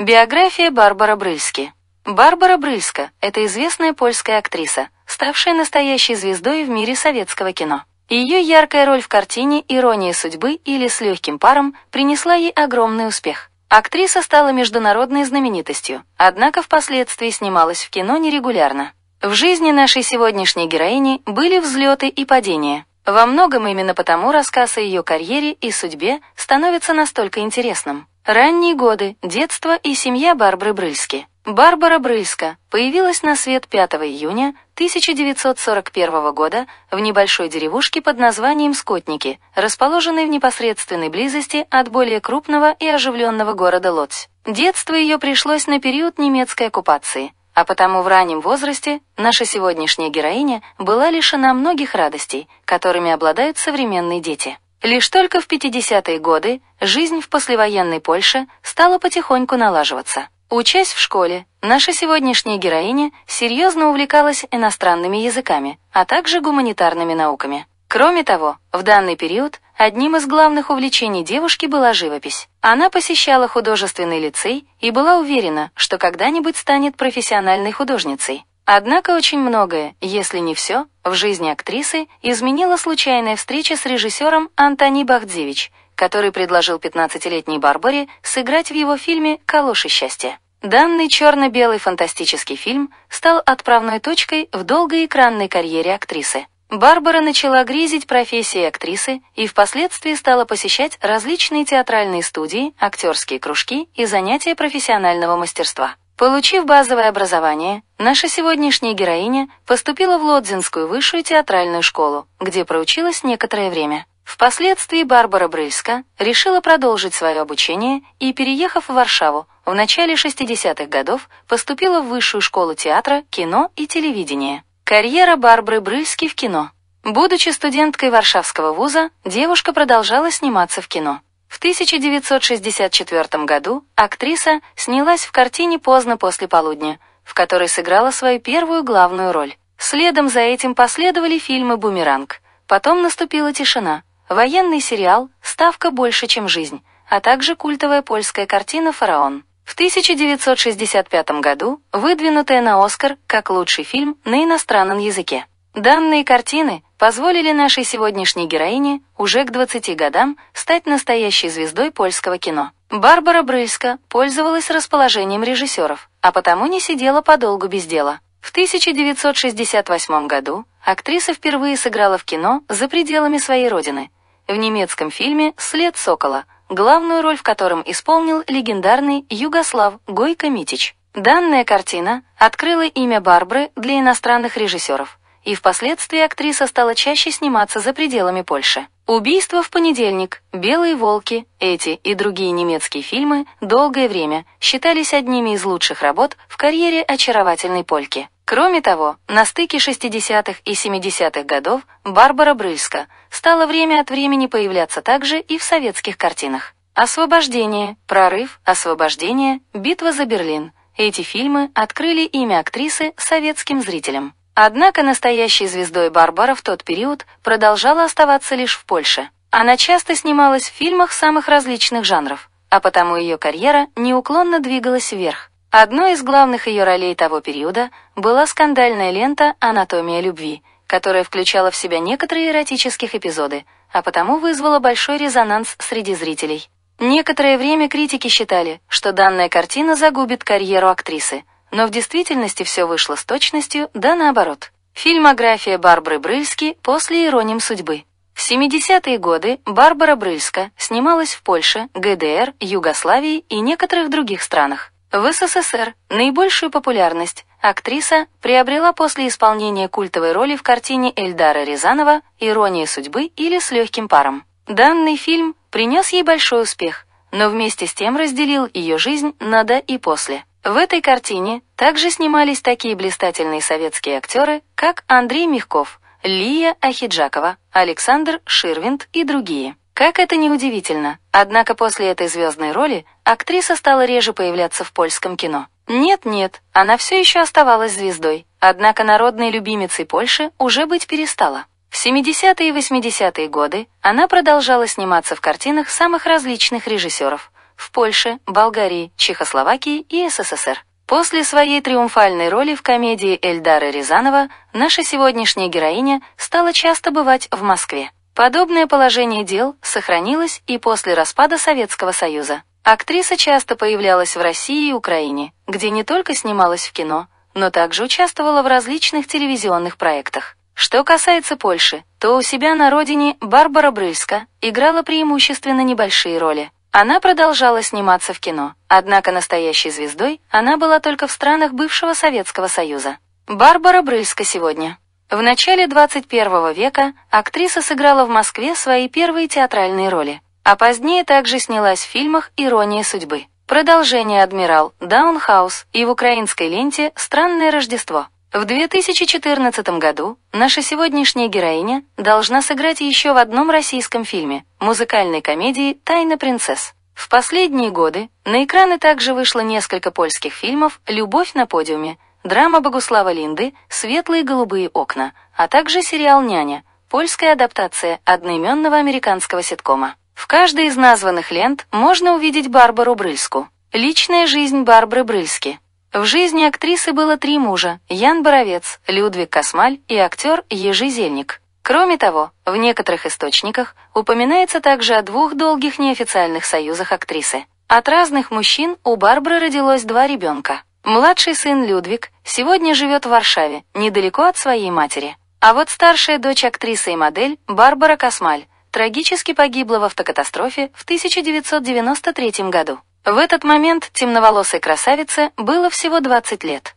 Биография Барбара Брыльски. Барбара Брыльска – это известная польская актриса, ставшая настоящей звездой в мире советского кино. Ее яркая роль в картине «Ирония судьбы» или «С легким паром» принесла ей огромный успех. Актриса стала международной знаменитостью, однако впоследствии снималась в кино нерегулярно. В жизни нашей сегодняшней героини были взлеты и падения. Во многом именно потому рассказ о ее карьере и судьбе становится настолько интересным. Ранние годы, детство и семья Барбары Брыльски. Барбара Брыльска появилась на свет 5 июня 1941 года в небольшой деревушке под названием Скотники, расположенной в непосредственной близости от более крупного и оживленного города Лодзь. Детство ее пришлось на период немецкой оккупации, а потому в раннем возрасте наша сегодняшняя героиня была лишена многих радостей, которыми обладают современные дети. Лишь только в 50-е годы жизнь в послевоенной Польше стала потихоньку налаживаться. Учась в школе, наша сегодняшняя героиня серьезно увлекалась иностранными языками, а также гуманитарными науками. Кроме того, в данный период одним из главных увлечений девушки была живопись. Она посещала художественный лицей и была уверена, что когда-нибудь станет профессиональной художницей. Однако очень многое, если не все, в жизни актрисы изменила случайная встреча с режиссером Антони Бахдзевич, который предложил 15-летней Барбаре сыграть в его фильме «Калоши счастья». Данный черно-белый фантастический фильм стал отправной точкой в долгой экранной карьере актрисы. Барбара начала грезить профессией актрисы и впоследствии стала посещать различные театральные студии, актерские кружки и занятия профессионального мастерства. Получив базовое образование, наша сегодняшняя героиня поступила в Лодзинскую высшую театральную школу, где проучилась некоторое время. Впоследствии Барбара Брыльска решила продолжить свое обучение и, переехав в Варшаву, в начале 60-х годов поступила в Высшую школу театра, кино и телевидения. Карьера Барбары Брыльски в кино. Будучи студенткой Варшавского вуза, девушка продолжала сниматься в кино. В 1964 году актриса снялась в картине «Поздно после полудня», в которой сыграла свою первую главную роль. Следом за этим последовали фильмы «Бумеранг». Потом наступила тишина, военный сериал «Ставка больше, чем жизнь», а также культовая польская картина «Фараон». В 1965 году выдвинутая на «Оскар» как лучший фильм на иностранном языке. Данные картины позволили нашей сегодняшней героине уже к 20 годам стать настоящей звездой польского кино. Барбара Брыльска пользовалась расположением режиссеров, а потому не сидела подолгу без дела. В 1968 году актриса впервые сыграла в кино за пределами своей родины, в немецком фильме «След сокола», главную роль в котором исполнил легендарный Югослав Гойко Митич. Данная картина открыла имя Барбры для иностранных режиссеров – и впоследствии актриса стала чаще сниматься за пределами Польши. «Убийство в понедельник», «Белые волки», эти и другие немецкие фильмы долгое время считались одними из лучших работ в карьере очаровательной польки. Кроме того, на стыке 60-х и 70-х годов Барбара Брыльска стала время от времени появляться также и в советских картинах. «Освобождение», «Прорыв», «Освобождение», «Битва за Берлин» эти фильмы открыли имя актрисы советским зрителям. Однако настоящей звездой Барбара в тот период продолжала оставаться лишь в Польше. Она часто снималась в фильмах самых различных жанров, а потому ее карьера неуклонно двигалась вверх. Одной из главных ее ролей того периода была скандальная лента «Анатомия любви», которая включала в себя некоторые эротических эпизоды, а потому вызвала большой резонанс среди зрителей. Некоторое время критики считали, что данная картина загубит карьеру актрисы – но в действительности все вышло с точностью, да наоборот. Фильмография Барбары Брыльски после «Ироним судьбы». В 70-е годы Барбара Брыльска снималась в Польше, ГДР, Югославии и некоторых других странах. В СССР наибольшую популярность актриса приобрела после исполнения культовой роли в картине Эльдара Рязанова «Ирония судьбы» или «С легким паром». Данный фильм принес ей большой успех, но вместе с тем разделил ее жизнь на «до» и «после». В этой картине также снимались такие блистательные советские актеры, как Андрей Мягков, Лия Ахиджакова, Александр Ширвинд и другие. Как это ни удивительно, однако после этой звездной роли актриса стала реже появляться в польском кино. Нет-нет, она все еще оставалась звездой, однако народной любимицей Польши уже быть перестала. В 70-е и 80-е годы она продолжала сниматься в картинах самых различных режиссеров в Польше, Болгарии, Чехословакии и СССР. После своей триумфальной роли в комедии Эльдара Рязанова наша сегодняшняя героиня стала часто бывать в Москве. Подобное положение дел сохранилось и после распада Советского Союза. Актриса часто появлялась в России и Украине, где не только снималась в кино, но также участвовала в различных телевизионных проектах. Что касается Польши, то у себя на родине Барбара Брыльска играла преимущественно небольшие роли. Она продолжала сниматься в кино, однако настоящей звездой она была только в странах бывшего Советского Союза. Барбара Брыльска сегодня. В начале 21 века актриса сыграла в Москве свои первые театральные роли, а позднее также снялась в фильмах «Ирония судьбы», «Продолжение адмирал», «Даунхаус» и в украинской ленте «Странное Рождество». В 2014 году наша сегодняшняя героиня должна сыграть еще в одном российском фильме – музыкальной комедии «Тайна принцесс». В последние годы на экраны также вышло несколько польских фильмов «Любовь на подиуме», драма Богуслава Линды «Светлые голубые окна», а также сериал «Няня», польская адаптация одноименного американского ситкома. В каждой из названных лент можно увидеть Барбару Брыльску. Личная жизнь Барбары Брыльски. В жизни актрисы было три мужа – Ян Боровец, Людвиг Космаль и актер Ежи Зельник. Кроме того, в некоторых источниках упоминается также о двух долгих неофициальных союзах актрисы. От разных мужчин у Барбары родилось два ребенка. Младший сын Людвиг сегодня живет в Варшаве, недалеко от своей матери. А вот старшая дочь актрисы и модель Барбара Космаль трагически погибла в автокатастрофе в 1993 году. В этот момент темноволосой красавице было всего 20 лет.